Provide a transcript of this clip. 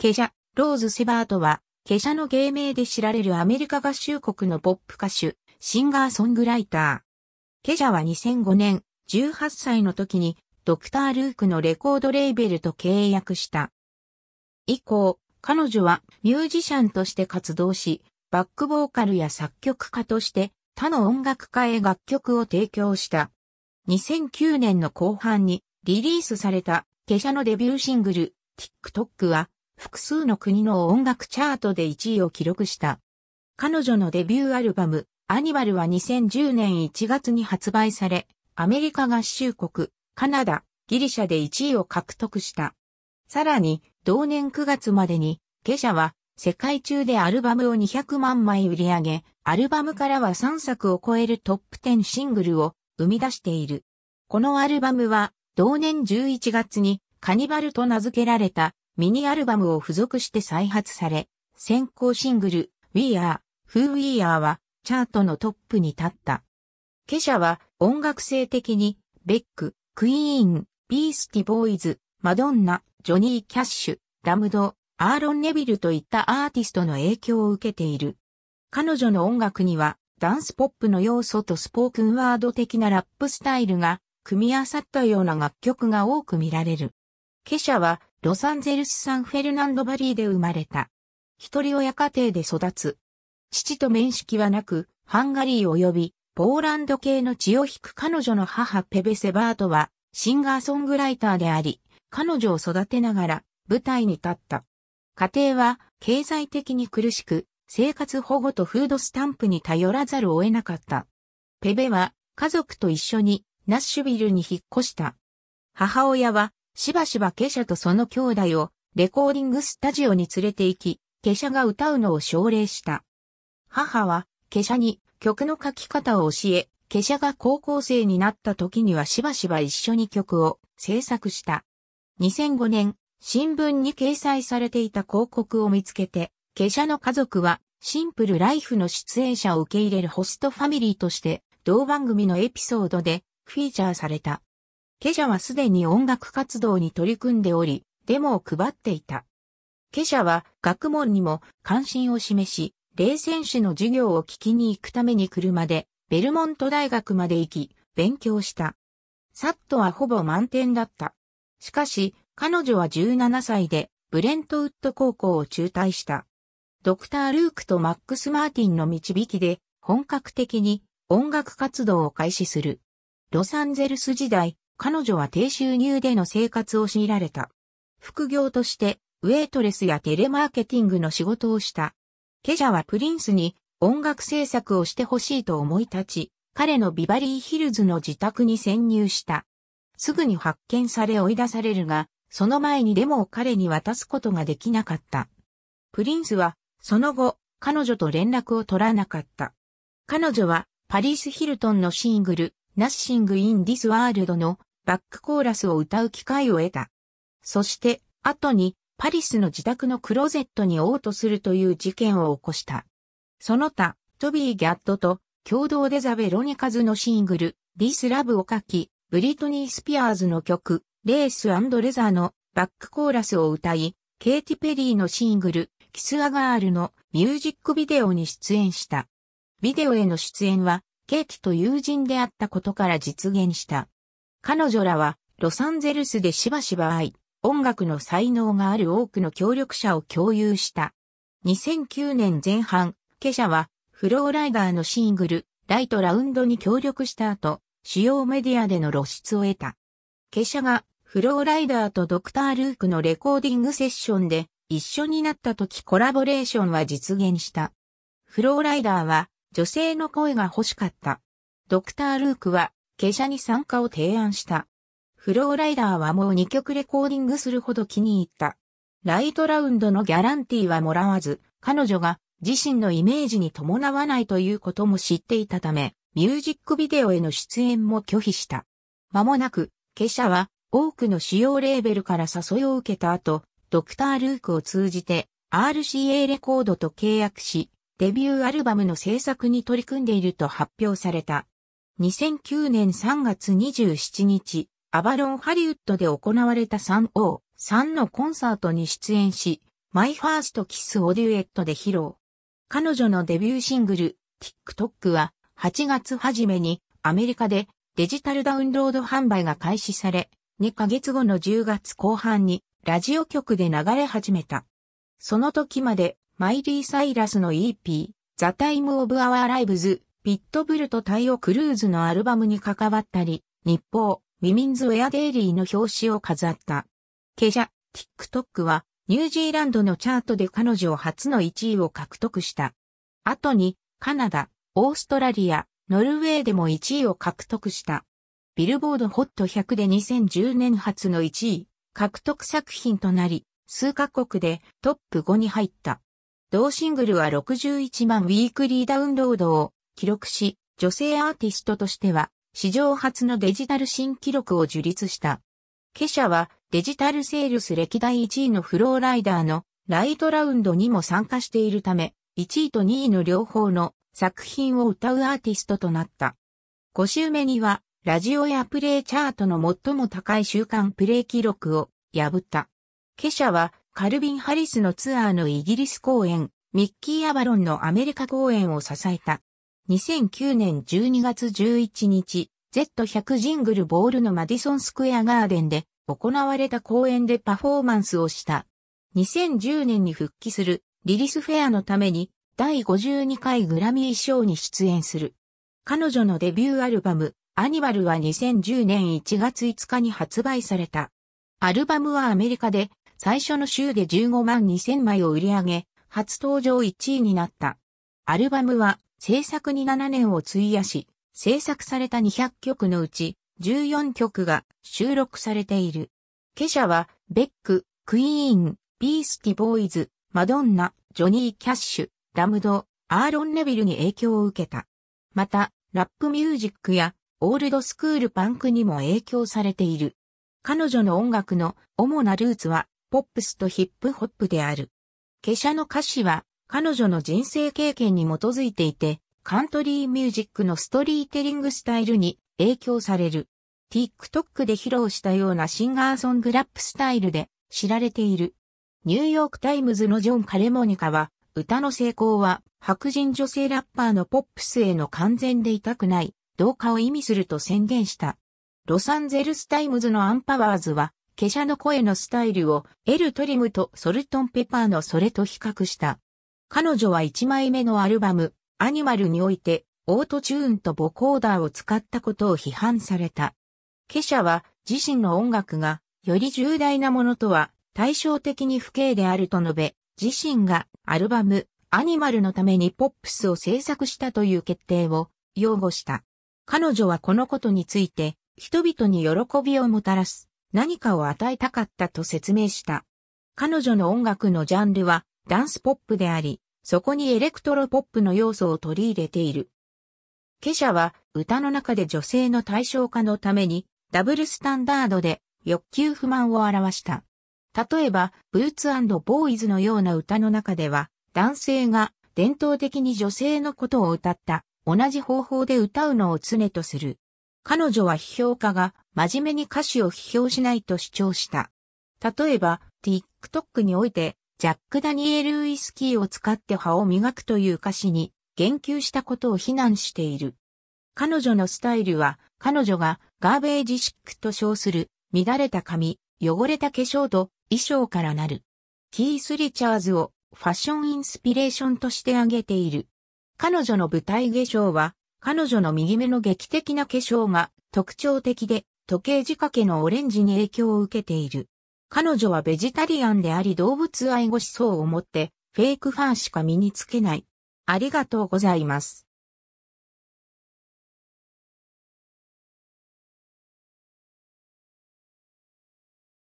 ケジャ、ローズ・セバートは、ケジャの芸名で知られるアメリカ合衆国のポップ歌手、シンガーソングライター。ケジャは2005年、18歳の時に、ドクター・ルークのレコードレーベルと契約した。以降、彼女はミュージシャンとして活動し、バックボーカルや作曲家として他の音楽家へ楽曲を提供した。2009年の後半にリリースされた、ケシャのデビューシングル、TikTok は複数の国の音楽チャートで1位を記録した。彼女のデビューアルバム、アニバルは2010年1月に発売され、アメリカ合衆国、カナダ、ギリシャで1位を獲得した。さらに、同年9月までに、下社は、世界中でアルバムを200万枚売り上げ、アルバムからは3作を超えるトップ10シングルを生み出している。このアルバムは、同年11月にカニバルと名付けられたミニアルバムを付属して再発され、先行シングル、We Are, Who We Are は、チャートのトップに立った。ケシャは、音楽性的に、ベック、クイーン、ビースティボーイズ、マドンナ、ジョニー・キャッシュ、ラムド、アーロン・ネビルといったアーティストの影響を受けている。彼女の音楽には、ダンスポップの要素とスポークンワード的なラップスタイルが組み合わさったような楽曲が多く見られる。ケシャはロサンゼルスサンフェルナンドバリーで生まれた。一人親家庭で育つ。父と面識はなく、ハンガリー及びポーランド系の血を引く彼女の母ペベ・セバートは、シンガーソングライターであり、彼女を育てながら舞台に立った。家庭は経済的に苦しく、生活保護とフードスタンプに頼らざるを得なかった。ペベは家族と一緒にナッシュビルに引っ越した。母親はしばしばケシャとその兄弟をレコーディングスタジオに連れて行き、ケシャが歌うのを奨励した。母は、ケシャに曲の書き方を教え、ケシャが高校生になった時にはしばしば一緒に曲を制作した。2005年、新聞に掲載されていた広告を見つけて、ケシャの家族はシンプルライフの出演者を受け入れるホストファミリーとして、同番組のエピソードでフィーチャーされた。ケジャはすでに音楽活動に取り組んでおり、デモを配っていた。ケジャは学問にも関心を示し、冷戦史の授業を聞きに行くために車でベルモント大学まで行き、勉強した。サットはほぼ満点だった。しかし、彼女は17歳でブレントウッド高校を中退した。ドクター・ルークとマックス・マーティンの導きで本格的に音楽活動を開始する。ロサンゼルス時代、彼女は低収入での生活を強いられた。副業として、ウェイトレスやテレマーケティングの仕事をした。ケジャはプリンスに音楽制作をしてほしいと思い立ち、彼のビバリーヒルズの自宅に潜入した。すぐに発見され追い出されるが、その前にデモを彼に渡すことができなかった。プリンスは、その後、彼女と連絡を取らなかった。彼女は、パリス・ヒルトンのシングル、ナッシング・イン・ディス・ワールドのバックコーラスを歌う機会を得た。そして、後に、パリスの自宅のクローゼットに応答するという事件を起こした。その他、トビー・ギャットと共同でザ・ベロニカズのシングル、ディス・ラブを書き、ブリトニー・スピアーズの曲、レースレザーのバックコーラスを歌い、ケイティ・ペリーのシングル、キス・アガールのミュージックビデオに出演した。ビデオへの出演は、ケイティと友人であったことから実現した。彼女らはロサンゼルスでしばしば会い、音楽の才能がある多くの協力者を共有した。2009年前半、ケシャはフローライダーのシングル、ライトラウンドに協力した後、主要メディアでの露出を得た。ケシャがフローライダーとドクター・ルークのレコーディングセッションで一緒になった時コラボレーションは実現した。フローライダーは女性の声が欲しかった。ドクター・ルークは下車に参加を提案した。フローライダーはもう2曲レコーディングするほど気に入った。ライトラウンドのギャランティーはもらわず、彼女が自身のイメージに伴わないということも知っていたため、ミュージックビデオへの出演も拒否した。間もなく、ケシャは多くの主要レーベルから誘いを受けた後、ドクター・ルークを通じて RCA レコードと契約し、デビューアルバムの制作に取り組んでいると発表された。2009年3月27日、アバロンハリウッドで行われた 3O3 のコンサートに出演し、マイファーストキスをデュエットで披露。彼女のデビューシングル、TikTok は8月初めにアメリカでデジタルダウンロード販売が開始され、2ヶ月後の10月後半にラジオ局で流れ始めた。その時までマイリー・サイラスの EP、The Time of Our Lives ピットブルとタイオ・クルーズのアルバムに関わったり、日報、ウィミンズ・ウェア・デイリーの表紙を飾った。ケジャ、TikTok は、ニュージーランドのチャートで彼女を初の1位を獲得した。後に、カナダ、オーストラリア、ノルウェーでも1位を獲得した。ビルボードホット100で2010年初の1位、獲得作品となり、数カ国でトップ5に入った。同シングルは61万ウィークリーダウンロードを記録し、女性アーティストとしては、史上初のデジタル新記録を樹立した。ケシャは、デジタルセールス歴代1位のフローライダーのライトラウンドにも参加しているため、1位と2位の両方の作品を歌うアーティストとなった。5週目には、ラジオやプレイチャートの最も高い週間プレイ記録を破った。ケシャは、カルビン・ハリスのツアーのイギリス公演、ミッキー・アバロンのアメリカ公演を支えた。2009年12月11日、Z100 ジングルボールのマディソンスクエアガーデンで行われた公演でパフォーマンスをした。2010年に復帰するリリスフェアのために第52回グラミー賞に出演する。彼女のデビューアルバムアニバルは2010年1月5日に発売された。アルバムはアメリカで最初の週で15万2000枚を売り上げ、初登場1位になった。アルバムは制作に7年を費やし、制作された200曲のうち14曲が収録されている。ケシャは、ベック、クイーン、ビースティボーイズ、マドンナ、ジョニー・キャッシュ、ラムド、アーロン・ネビルに影響を受けた。また、ラップミュージックやオールドスクールパンクにも影響されている。彼女の音楽の主なルーツはポップスとヒップホップである。ケシャの歌詞は彼女の人生経験に基づいていて、カントリーミュージックのストリーテリングスタイルに影響される。TikTok で披露したようなシンガーソングラップスタイルで知られている。ニューヨークタイムズのジョン・カレモニカは、歌の成功は白人女性ラッパーのポップスへの完全で痛くない同化を意味すると宣言した。ロサンゼルスタイムズのアンパワーズは、華奢の声のスタイルをエルトリムとソルトンペパーのそれと比較した。彼女は1枚目のアルバム、アニマルにおいて、オートチューンとボコーダーを使ったことを批判された。ケシャは自身の音楽がより重大なものとは対照的に不敬であると述べ、自身がアルバムアニマルのためにポップスを制作したという決定を擁護した。彼女はこのことについて人々に喜びをもたらす何かを与えたかったと説明した。彼女の音楽のジャンルはダンスポップであり、そこにエレクトロポップの要素を取り入れている。ケシャは歌の中で女性の対象化のためにダブルスタンダードで欲求不満を表した。例えば、ブーツボーイズのような歌の中では、男性が伝統的に女性のことを歌った同じ方法で歌うのを常とする。彼女は批評家が真面目に歌詞を批評しないと主張した。例えば、TikTok においてジャック・ダニエル・ウイスキーを使って歯を磨くという歌詞に言及したことを非難している。彼女のスタイルは、彼女がガーベージシックと称する、乱れた髪、汚れた化粧と衣装からなる。キース・リチャーズをファッションインスピレーションとして挙げている。彼女の舞台化粧は、彼女の右目の劇的な化粧が特徴的で、時計仕掛けのオレンジに影響を受けている。彼女はベジタリアンであり動物愛護思想を持って、フェイクファンしか身につけない。ありがとうございます。